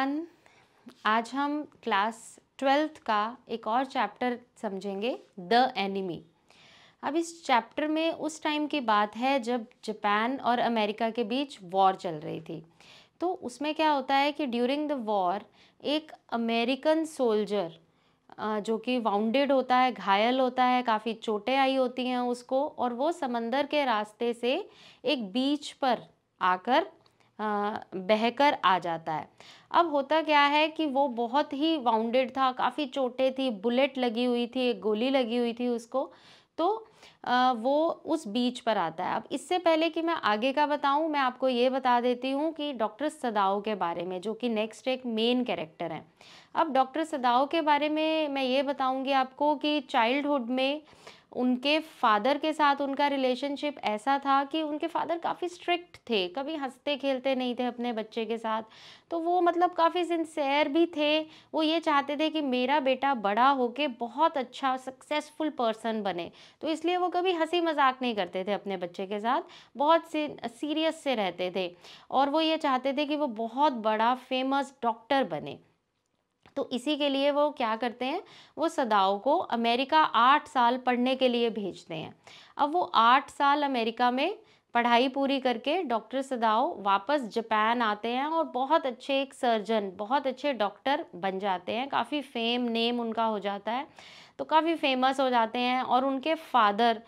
everyone आज हम class twelfth का एक और चैप्टर समझेंगे द एनिमी अब इस चैप्टर में उस टाइम की बात है जब जापान और अमेरिका के बीच वॉर चल रही थी तो उसमें क्या होता है कि ड्यूरिंग द वॉर एक अमेरिकन सोल्जर जो कि वाउंडेड होता है घायल होता है काफ़ी चोटें आई होती हैं उसको और वो समंदर के रास्ते से एक बीच पर आकर बहकर आ जाता है अब होता क्या है कि वो बहुत ही वाउंडेड था काफ़ी चोटें थी बुलेट लगी हुई थी एक गोली लगी हुई थी उसको तो वो उस बीच पर आता है अब इससे पहले कि मैं आगे का बताऊं मैं आपको ये बता देती हूँ कि डॉक्टर सदाओ के बारे में जो कि नेक्स्ट एक मेन कैरेक्टर हैं अब डॉक्टर सदाओ के बारे में मैं ये बताऊँगी आपको कि चाइल्डहुड में उनके फादर के साथ उनका रिलेशनशिप ऐसा था कि उनके फादर काफ़ी स्ट्रिक्ट थे कभी हंसते खेलते नहीं थे अपने बच्चे के साथ तो वो मतलब काफ़ी सिंसेयर भी थे वो ये चाहते थे कि मेरा बेटा बड़ा होके बहुत अच्छा सक्सेसफुल पर्सन बने तो इसलिए वो कभी हंसी मजाक नहीं करते थे अपने बच्चे के साथ बहुत सीरियस से रहते थे और वो ये चाहते थे कि वो बहुत बड़ा फेमस डॉक्टर बने तो इसी के लिए वो क्या करते हैं वो सदाओं को अमेरिका आठ साल पढ़ने के लिए भेजते हैं अब वो आठ साल अमेरिका में पढ़ाई पूरी करके डॉक्टर सदाओ वापस जापान आते हैं और बहुत अच्छे एक सर्जन बहुत अच्छे डॉक्टर बन जाते हैं काफ़ी फेम नेम उनका हो जाता है तो काफ़ी फेमस हो जाते हैं और उनके फादर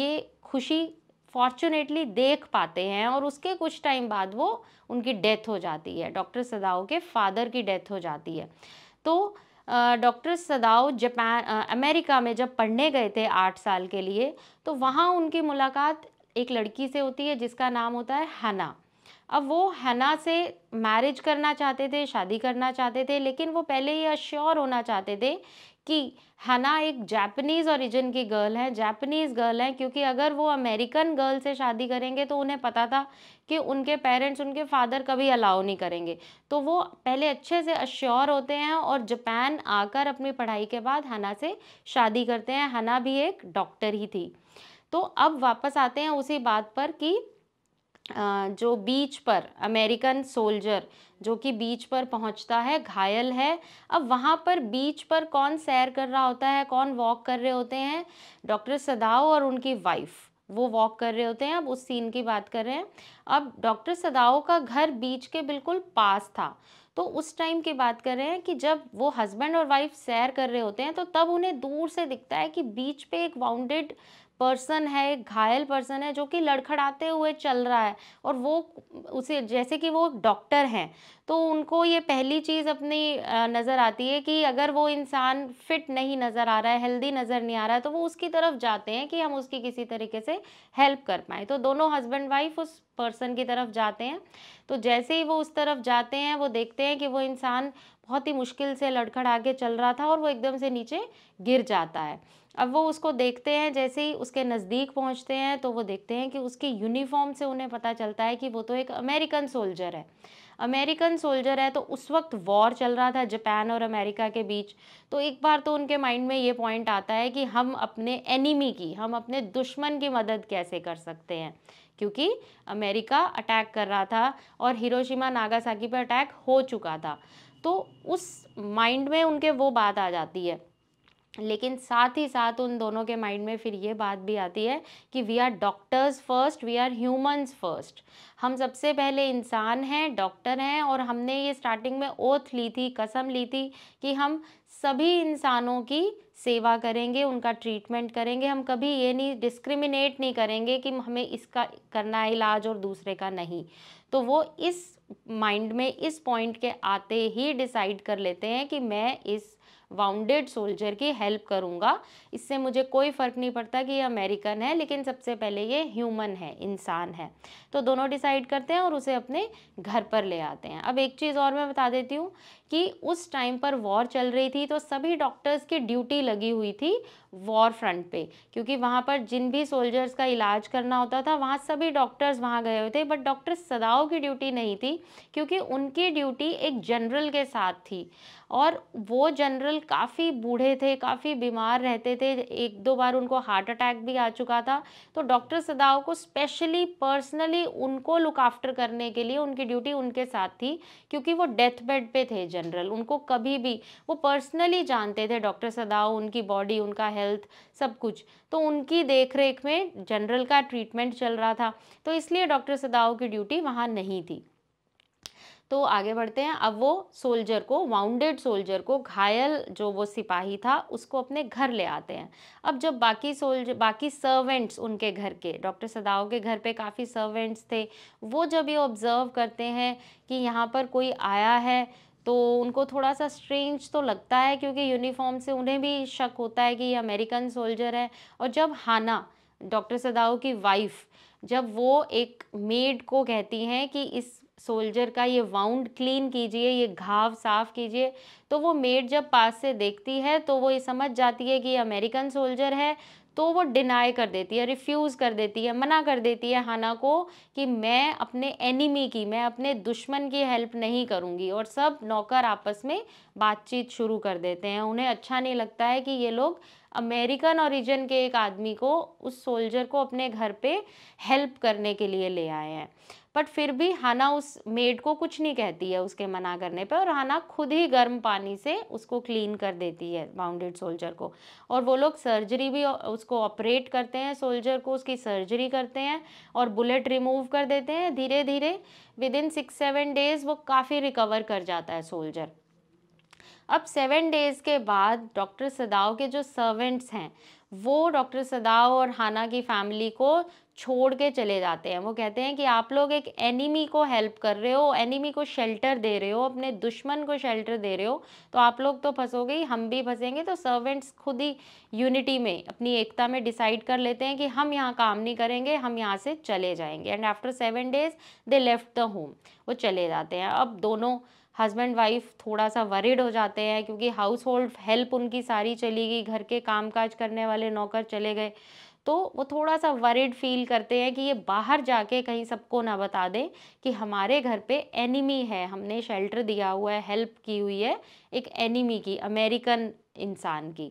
ये खुशी फॉर्चुनेटली देख पाते हैं और उसके कुछ टाइम बाद वो उनकी डेथ हो जाती है डॉक्टर सदाओ के फादर की डेथ हो जाती है तो डॉक्टर सदाव जापान अमेरिका में जब पढ़ने गए थे आठ साल के लिए तो वहाँ उनकी मुलाकात एक लड़की से होती है जिसका नाम होता है हना अब वो हना से मैरिज करना चाहते थे शादी करना चाहते थे लेकिन वो पहले ही अश्योर होना चाहते थे कि हना एक जैपनीज़ ओरिजिन की गर्ल है जैपनीज़ गर्ल है क्योंकि अगर वो अमेरिकन गर्ल से शादी करेंगे तो उन्हें पता था कि उनके पेरेंट्स उनके फादर कभी अलाउ नहीं करेंगे तो वो पहले अच्छे से अश्योर होते हैं और जापान आकर अपनी पढ़ाई के बाद हना से शादी करते हैं हना भी एक डॉक्टर ही थी तो अब वापस आते हैं उसी बात पर कि जो बीच पर अमेरिकन सोल्जर जो कि बीच पर पहुंचता है घायल है अब वहाँ पर बीच पर कौन सैर कर रहा होता है कौन वॉक कर रहे होते हैं डॉक्टर सदाओ और उनकी वाइफ वो वॉक कर रहे होते हैं अब उस सीन की बात कर रहे हैं अब डॉक्टर सदाओ का घर बीच के बिल्कुल पास था तो उस टाइम की बात कर रहे हैं कि जब वो हस्बैंड और वाइफ सैर कर रहे होते हैं तो तब उन्हें दूर से दिखता है कि बीच पे एक बाउंडेड पर्सन है घायल पर्सन है जो कि लड़खड़ाते हुए चल रहा है और वो उसे जैसे कि वो डॉक्टर हैं तो उनको ये पहली चीज़ अपनी नज़र आती है कि अगर वो इंसान फिट नहीं नज़र आ रहा है हेल्दी नज़र नहीं आ रहा है तो वो उसकी तरफ जाते हैं कि हम उसकी किसी तरीके से हेल्प कर पाएँ तो दोनों हस्बैंड वाइफ उस पर्सन की तरफ जाते हैं तो जैसे ही वो उस तरफ जाते हैं वो देखते हैं कि वो इंसान बहुत ही मुश्किल से लड़खड़ आगे चल रहा था और वो एकदम से नीचे गिर जाता है अब वो उसको देखते हैं जैसे ही उसके नज़दीक पहुंचते हैं तो वो देखते हैं कि उसकी यूनिफॉर्म से उन्हें पता चलता है कि वो तो एक अमेरिकन सोल्जर है अमेरिकन सोल्जर है तो उस वक्त वॉर चल रहा था जापान और अमेरिका के बीच तो एक बार तो उनके माइंड में ये पॉइंट आता है कि हम अपने एनिमी की हम अपने दुश्मन की मदद कैसे कर सकते हैं क्योंकि अमेरिका अटैक कर रहा था और हिरोशिमा नागासाकी पर अटैक हो चुका था तो उस माइंड में उनके वो बात आ जाती है लेकिन साथ ही साथ उन दोनों के माइंड में फिर ये बात भी आती है कि we are doctors first we are humans first हम सबसे पहले इंसान हैं डॉक्टर हैं और हमने ये स्टार्टिंग में ओथ ली थी कसम ली थी कि हम सभी इंसानों की सेवा करेंगे उनका ट्रीटमेंट करेंगे हम कभी ये नहीं डिस्क्रिमिनेट नहीं करेंगे कि हमें इसका करना है इलाज और दूसरे का नहीं तो वो इस माइंड में इस पॉइंट के आते ही डिसाइड कर लेते हैं कि मैं इस वाउंडेड सोल्जर की हेल्प करूंगा इससे मुझे कोई फ़र्क नहीं पड़ता कि ये अमेरिकन है लेकिन सबसे पहले ये ह्यूमन है इंसान है तो दोनों डिसाइड करते हैं और उसे अपने घर पर ले आते हैं अब एक चीज़ और मैं बता देती हूँ कि उस टाइम पर वॉर चल रही थी तो सभी डॉक्टर्स की ड्यूटी लगी हुई थी वॉर फ्रंट पे क्योंकि वहाँ पर जिन भी सोल्जर्स का इलाज करना होता था वहाँ सभी डॉक्टर्स वहाँ गए हुए थे बट डॉक्टर सदाओ की ड्यूटी नहीं थी क्योंकि उनकी ड्यूटी एक जनरल के साथ थी और वो जनरल काफ़ी बूढ़े थे काफ़ी बीमार रहते थे एक दो बार उनको हार्ट अटैक भी आ चुका था तो डॉक्टर सदाओ को स्पेशली पर्सनली उनको लुक आफ्टर करने के लिए उनकी ड्यूटी उनके साथ थी क्योंकि वो डेथ बेड पे थे जनरल उनको कभी भी वो पर्सनली जानते थे डॉक्टर सदाओ उनकी बॉडी उनका हेल्थ सब कुछ तो उनकी देख रेख में जनरल का ट्रीटमेंट चल रहा था तो इसलिए डॉक्टर सदाओ की ड्यूटी वहाँ नहीं थी तो आगे बढ़ते हैं अब वो सोल्जर को वाउंडेड सोल्जर को घायल जो वो सिपाही था उसको अपने घर ले आते हैं अब जब बाकी सोल्जर बाकी सर्वेंट्स उनके घर के डॉक्टर सदाओ के घर पे काफ़ी सर्वेंट्स थे वो जब ये ऑब्ज़र्व करते हैं कि यहाँ पर कोई आया है तो उनको थोड़ा सा स्ट्रेंज तो लगता है क्योंकि यूनिफॉर्म से उन्हें भी शक होता है कि ये अमेरिकन सोल्जर है और जब हाना डॉक्टर सदाओ की वाइफ जब वो एक मेड को कहती हैं कि इस सोल्जर का ये वाउंड क्लीन कीजिए ये घाव साफ़ कीजिए तो वो मेड जब पास से देखती है तो वो ये समझ जाती है कि ये अमेरिकन सोल्जर है तो वो डिनाई कर देती है रिफ्यूज़ कर देती है मना कर देती है हाना को कि मैं अपने एनिमी की मैं अपने दुश्मन की हेल्प नहीं करूँगी और सब नौकर आपस में बातचीत शुरू कर देते हैं उन्हें अच्छा नहीं लगता है कि ये लोग अमेरिकन ओरिजिन के एक आदमी को उस सोल्जर को अपने घर पे हेल्प करने के लिए ले आए हैं बट फिर भी हाना उस मेड को कुछ नहीं कहती है उसके मना करने पे और हाना खुद ही गर्म पानी से उसको क्लीन कर देती है बाउंडेड सोल्जर को और वो लोग सर्जरी भी उसको ऑपरेट करते हैं सोल्जर को उसकी सर्जरी करते हैं और बुलेट रिमूव कर देते हैं धीरे धीरे within six seven days वो काफ़ी रिकवर कर जाता है सोल्जर अब सेवन डेज़ के बाद डॉक्टर सदाव के जो सर्वेंट्स हैं वो डॉक्टर सदाव और हाना की फैमिली को छोड़ के चले जाते हैं वो कहते हैं कि आप लोग एक एनिमी को हेल्प कर रहे हो एनिमी को शेल्टर दे रहे हो अपने दुश्मन को शेल्टर दे रहे हो तो आप लोग तो फंसोगे ही हम भी फंसेंगे तो सर्वेंट्स खुद ही यूनिटी में अपनी एकता में डिसाइड कर लेते हैं कि हम यहाँ काम नहीं करेंगे हम यहाँ से चले जाएंगे and after seven days they left the home वो चले जाते हैं अब दोनों हस्बैंड वाइफ थोड़ा सा वरिड हो जाते हैं क्योंकि हाउस होल्ड हेल्प उनकी सारी चली गई घर के काज करने वाले नौकर चले गए तो वो थोड़ा सा वरिड फील करते हैं कि ये बाहर जाके कहीं सबको ना बता दें कि हमारे घर पे एनिमी है हमने शेल्टर दिया हुआ है हेल्प की हुई है एक एनिमी की अमेरिकन इंसान की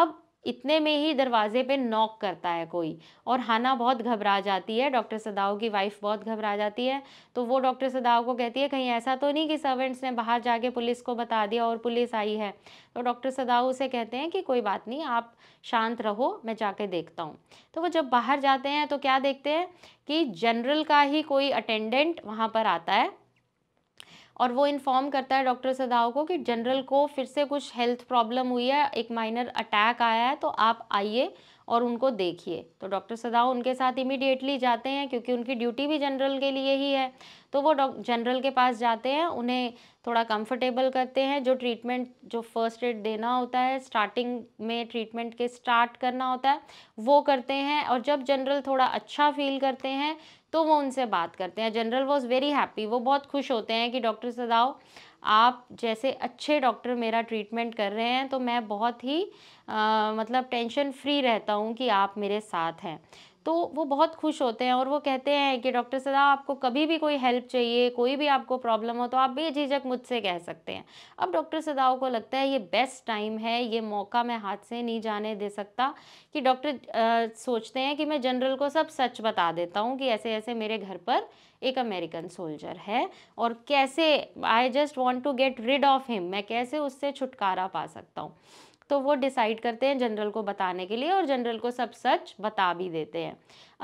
अब इतने में ही दरवाजे पे नॉक करता है कोई और हाना बहुत घबरा जाती है डॉक्टर सदाओ की वाइफ बहुत घबरा जाती है तो वो डॉक्टर सदाओ को कहती है कहीं ऐसा तो नहीं कि सर्वेंट्स ने बाहर जाके पुलिस को बता दिया और पुलिस आई है तो डॉक्टर सदाओ उसे कहते हैं कि कोई बात नहीं आप शांत रहो मैं जाके देखता हूँ तो वो जब बाहर जाते हैं तो क्या देखते हैं कि जनरल का ही कोई अटेंडेंट वहाँ पर आता है और वो इन्फॉर्म करता है डॉक्टर सदाओ को कि जनरल को फिर से कुछ हेल्थ प्रॉब्लम हुई है एक माइनर अटैक आया है तो आप आइए और उनको देखिए तो डॉक्टर सदाओ उनके साथ इमीडिएटली जाते हैं क्योंकि उनकी ड्यूटी भी जनरल के लिए ही है तो वो जनरल के पास जाते हैं उन्हें थोड़ा कंफर्टेबल करते हैं जो ट्रीटमेंट जो फर्स्ट एड देना होता है स्टार्टिंग में ट्रीटमेंट के स्टार्ट करना होता है वो करते हैं और जब जनरल थोड़ा अच्छा फील करते हैं तो वो उनसे बात करते हैं जनरल वॉज वेरी हैप्पी वो बहुत खुश होते हैं कि डॉक्टर सदाओ आप जैसे अच्छे डॉक्टर मेरा ट्रीटमेंट कर रहे हैं तो मैं बहुत ही आ, मतलब टेंशन फ्री रहता हूँ कि आप मेरे साथ हैं तो वो बहुत खुश होते हैं और वो कहते हैं कि डॉक्टर सदा आपको कभी भी कोई हेल्प चाहिए कोई भी आपको प्रॉब्लम हो तो आप बेझिझक मुझसे कह सकते हैं अब डॉक्टर सदाओ को लगता है ये बेस्ट टाइम है ये मौका मैं हाथ से नहीं जाने दे सकता कि डॉक्टर सोचते हैं कि मैं जनरल को सब सच बता देता हूँ कि ऐसे ऐसे मेरे घर पर एक अमेरिकन सोल्जर है और कैसे I just want to get rid of him मैं कैसे उससे छुटकारा पा सकता हूँ तो वो डिसाइड करते हैं जनरल को बताने के लिए और जनरल को सब सच बता भी देते हैं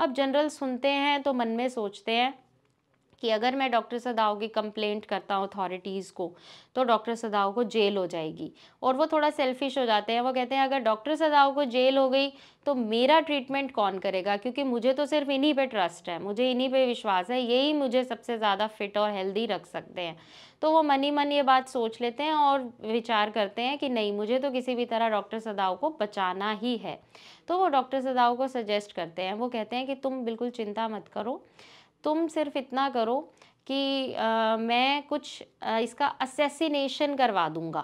अब जनरल सुनते हैं तो मन में सोचते हैं कि अगर मैं डॉक्टर सदाओ की कंप्लेंट करता हूँ अथॉरिटीज़ को तो डॉक्टर सदाओ को जेल हो जाएगी और वो थोड़ा सेल्फिश हो जाते हैं वो कहते हैं अगर डॉक्टर सदाओ को जेल हो गई तो मेरा ट्रीटमेंट कौन करेगा क्योंकि मुझे तो सिर्फ इन्हीं पर ट्रस्ट है मुझे इन्हीं पर विश्वास है यही मुझे सबसे ज़्यादा फिट और हेल्दी रख सकते हैं तो वो मनी मन ये बात सोच लेते हैं और विचार करते हैं कि नहीं मुझे तो किसी भी तरह डॉक्टर सदाओ को बचाना ही है तो वो डॉक्टर सदाओ को सजेस्ट करते हैं वो कहते हैं कि तुम बिल्कुल चिंता मत करो तुम सिर्फ इतना करो कि आ, मैं कुछ आ, इसका असेसिनेशन करवा दूंगा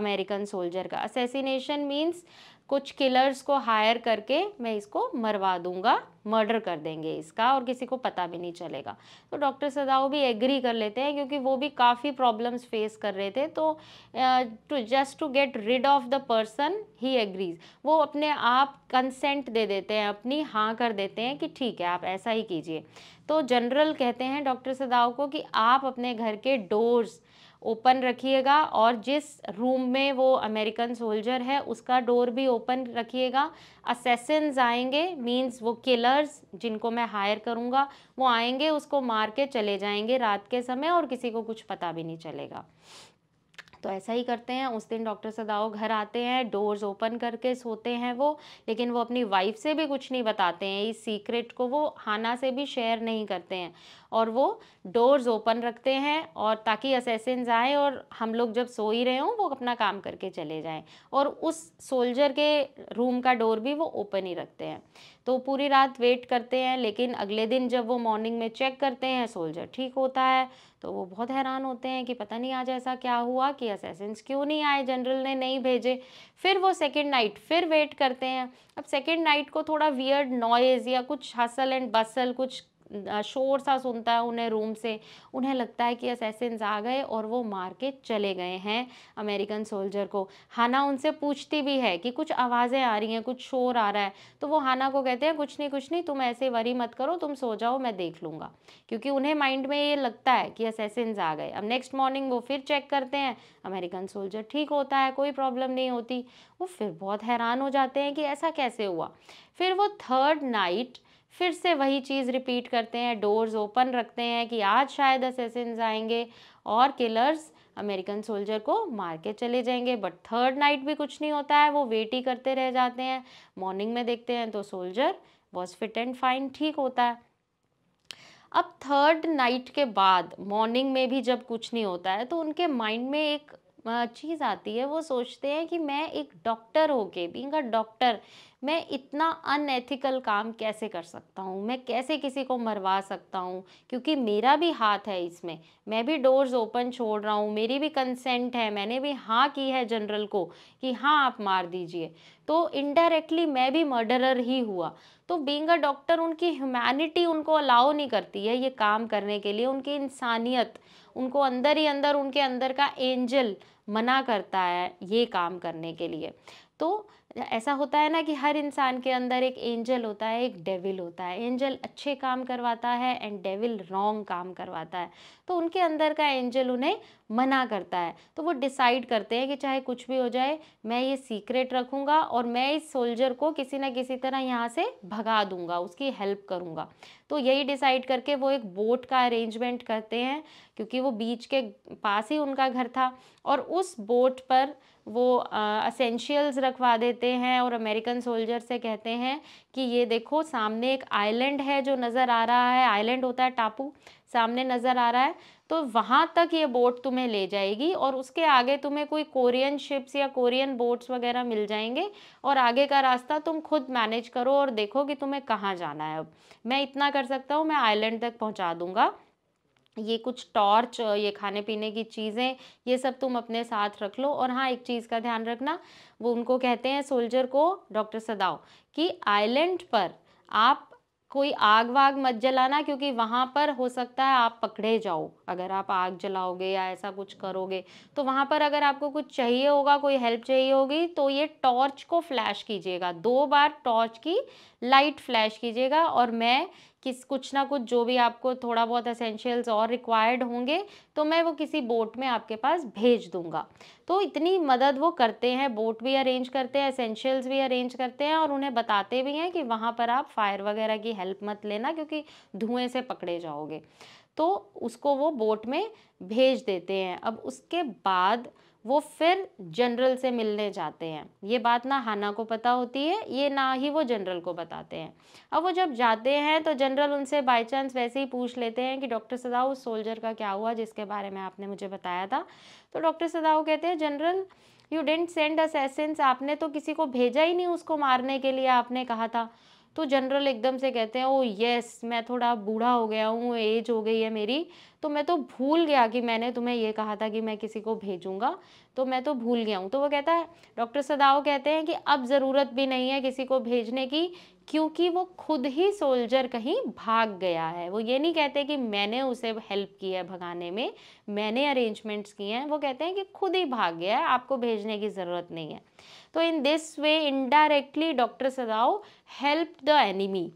अमेरिकन सोल्जर का असेसिनेशन मीन्स कुछ किलर्स को हायर करके मैं इसको मरवा दूंगा मर्डर कर देंगे इसका और किसी को पता भी नहीं चलेगा तो डॉक्टर सदाओ भी एग्री कर लेते हैं क्योंकि वो भी काफ़ी प्रॉब्लम्स फेस कर रहे थे तो to just to get rid of the person ही एग्रीज वो अपने आप कंसेंट दे देते हैं अपनी हाँ कर देते हैं कि ठीक है आप ऐसा ही कीजिए तो जनरल कहते हैं डॉक्टर सदाओ को कि आप अपने घर के डोर्स ओपन रखिएगा और जिस रूम में वो अमेरिकन सोल्जर है उसका डोर भी ओपन रखिएगा असेसेंस आएंगे मींस वो किलर्स जिनको मैं हायर करूँगा वो आएंगे उसको मार के चले जाएंगे रात के समय और किसी को कुछ पता भी नहीं चलेगा तो ऐसा ही करते हैं उस दिन डॉक्टर सदाओ घर आते हैं डोर्स ओपन करके सोते हैं वो लेकिन वो अपनी वाइफ से भी कुछ नहीं बताते हैं इस सीक्रेट को वो हाना से भी शेयर नहीं करते हैं और वो डोर्स ओपन रखते हैं और ताकि असेसिन आए और हम लोग जब सो ही रहे हों वो अपना काम करके चले जाएं और उस सोल्जर के रूम का डोर भी वो ओपन ही रखते हैं तो पूरी रात वेट करते हैं लेकिन अगले दिन जब वो मॉर्निंग में चेक करते हैं सोल्जर ठीक होता है तो वो बहुत हैरान होते हैं कि पता नहीं आज ऐसा क्या हुआ कि असेसेंस क्यों नहीं आए जनरल ने नहीं भेजे फिर वो सेकेंड नाइट फिर वेट करते हैं अब सेकेंड नाइट को थोड़ा वियर्ड नॉइज़ या कुछ हसल एंड बसल कुछ शोर सा सुनता है उन्हें रूम से उन्हें लगता है कि असैसिन्स आ गए और वो मार के चले गए हैं अमेरिकन सोल्जर को हाना उनसे पूछती भी है कि कुछ आवाज़ें आ रही हैं कुछ शोर आ रहा है तो वो हाना को कहते हैं कुछ नहीं कुछ नहीं तुम ऐसे वरी मत करो तुम सो जाओ मैं देख लूँगा क्योंकि उन्हें माइंड में ये लगता है कि असैसिन्स आ गए अब नेक्स्ट मॉर्निंग वो फिर चेक करते हैं अमेरिकन सोल्जर ठीक होता है कोई प्रॉब्लम नहीं होती वो फिर बहुत हैरान हो जाते हैं कि ऐसा कैसे हुआ फिर वो थर्ड नाइट फिर से वही चीज़ रिपीट करते हैं डोर्स ओपन रखते हैं कि आज शायद असेसिन आएंगे और किलर्स अमेरिकन सोल्जर को मार के चले जाएंगे बट थर्ड नाइट भी कुछ नहीं होता है वो वेट ही करते रह जाते हैं मॉर्निंग में देखते हैं तो soldier was fit and fine ठीक होता है अब थर्ड नाइट के बाद मॉर्निंग में भी जब कुछ नहीं होता है तो उनके माइंड में एक चीज़ आती है वो सोचते हैं कि मैं एक डॉक्टर होके बींग अ डॉक्टर मैं इतना अनएथिकल काम कैसे कर सकता हूँ मैं कैसे किसी को मरवा सकता हूँ क्योंकि मेरा भी हाथ है इसमें मैं भी डोर्स ओपन छोड़ रहा हूँ मेरी भी कंसेंट है मैंने भी हाँ की है जनरल को कि हाँ आप मार दीजिए तो इनडायरेक्टली मैं भी मर्डरर ही हुआ तो बींग अ डॉक्टर उनकी ह्यूमैनिटी उनको अलाउ नहीं करती है ये काम करने के लिए उनकी इंसानियत उनको अंदर ही अंदर उनके अंदर का एंजल मना करता है ये काम करने के लिए तो ऐसा होता है ना कि हर इंसान के अंदर एक एंजल होता है एक डेविल होता है एंजल अच्छे काम करवाता है एंड डेविल रॉन्ग काम करवाता है तो उनके अंदर का एंजल उन्हें मना करता है तो वो डिसाइड करते हैं कि चाहे कुछ भी हो जाए मैं ये सीक्रेट रखूँगा और मैं इस सोल्जर को किसी ना किसी तरह यहाँ से भगा दूँगा उसकी हेल्प करूँगा तो यही डिसाइड करके वो एक बोट का अरेंजमेंट करते हैं क्योंकि वो बीच के पास ही उनका घर था और उस बोट पर वो असेंशियल्स रखवा देते हैं और अमेरिकन सोल्जर से कहते हैं कि ये देखो सामने एक आइलैंड है जो नज़र आ रहा है आइलैंड होता है टापू सामने नज़र आ रहा है तो वहाँ तक ये बोट तुम्हें ले जाएगी और उसके आगे तुम्हें कोई कोरियन शिप्स या कोरियन बोट्स वगैरह मिल जाएंगे और आगे का रास्ता तुम खुद मैनेज करो और देखो कि तुम्हें कहाँ जाना है अब मैं इतना कर सकता हूँ मैं आइलैंड तक पहुँचा दूँगा ये कुछ टॉर्च ये खाने पीने की चीज़ें ये सब तुम अपने साथ रख लो और हाँ एक चीज़ का ध्यान रखना वो उनको कहते हैं सोल्जर को डॉक्टर सदाओ कि आइलैंड पर आप कोई आग वाग मत जलाना क्योंकि वहाँ पर हो सकता है आप पकड़े जाओ अगर आप आग जलाओगे या ऐसा कुछ करोगे तो वहाँ पर अगर आपको कुछ चाहिए होगा कोई हेल्प चाहिए होगी तो ये टॉर्च को फ्लैश कीजिएगा दो बार टॉर्च की लाइट फ्लैश कीजिएगा और मैं किस कुछ ना कुछ जो भी आपको थोड़ा बहुत असेंशियल्स और रिक्वायर्ड होंगे तो मैं वो किसी बोट में आपके पास भेज दूंगा तो इतनी मदद वो करते हैं बोट भी अरेंज करते हैं असेंशियल्स भी अरेंज करते हैं और उन्हें बताते भी हैं कि वहाँ पर आप फायर वगैरह की हेल्प मत लेना क्योंकि धुएँ से पकड़े जाओगे तो उसको वो बोट में भेज देते हैं अब उसके बाद वो फिर जनरल से मिलने जाते हैं ये बात ना हाना को पता होती है ये ना ही वो जनरल को बताते हैं अब वो जब जाते हैं तो जनरल उनसे बाय चांस वैसे ही पूछ लेते हैं कि डॉक्टर सदाओ उस सोल्जर का क्या हुआ जिसके बारे में आपने मुझे बताया था तो डॉक्टर सदाओ कहते हैं general you didn't send assassins आपने तो किसी को भेजा ही नहीं उसको मारने के लिए आपने कहा था तो जनरल एकदम से कहते हैं ओ oh, यस मैं थोड़ा बूढ़ा हो गया हूँ एज हो गई है मेरी तो मैं तो भूल गया कि मैंने तुम्हें ये कहा था कि मैं किसी को भेजूंगा तो मैं तो भूल गया हूँ तो वो कहता है डॉक्टर सदाओ कहते हैं कि अब ज़रूरत भी नहीं है किसी को भेजने की क्योंकि वो खुद ही सोल्जर कहीं भाग गया है वो ये नहीं कहते कि मैंने उसे हेल्प की है भगाने में मैंने अरेंजमेंट्स किए हैं वो कहते हैं कि खुद ही भाग गया है आपको भेजने की ज़रूरत नहीं है तो in this way indirectly doctor Sadao help the enemy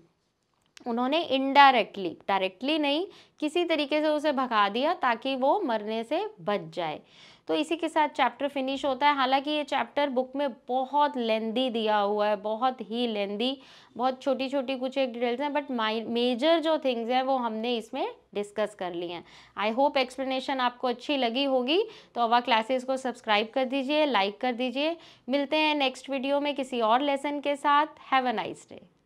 उन्होंने इनडायरेक्टली डायरेक्टली नहीं किसी तरीके से उसे भगा दिया ताकि वो मरने से बच जाए तो इसी के साथ चैप्टर फिनिश होता है हालांकि ये चैप्टर बुक में बहुत लेंदी दिया हुआ है बहुत ही लेंदी बहुत छोटी छोटी कुछ एक डिटेल्स हैं बट माई मेजर जो थिंग्स हैं वो हमने इसमें डिस्कस कर ली हैं आई होप एक्सप्लेनेशन आपको अच्छी लगी होगी तो अवा क्लासेस को सब्सक्राइब कर दीजिए लाइक कर दीजिए मिलते हैं नेक्स्ट वीडियो में किसी और लेसन के साथ हैव अ नाइस डे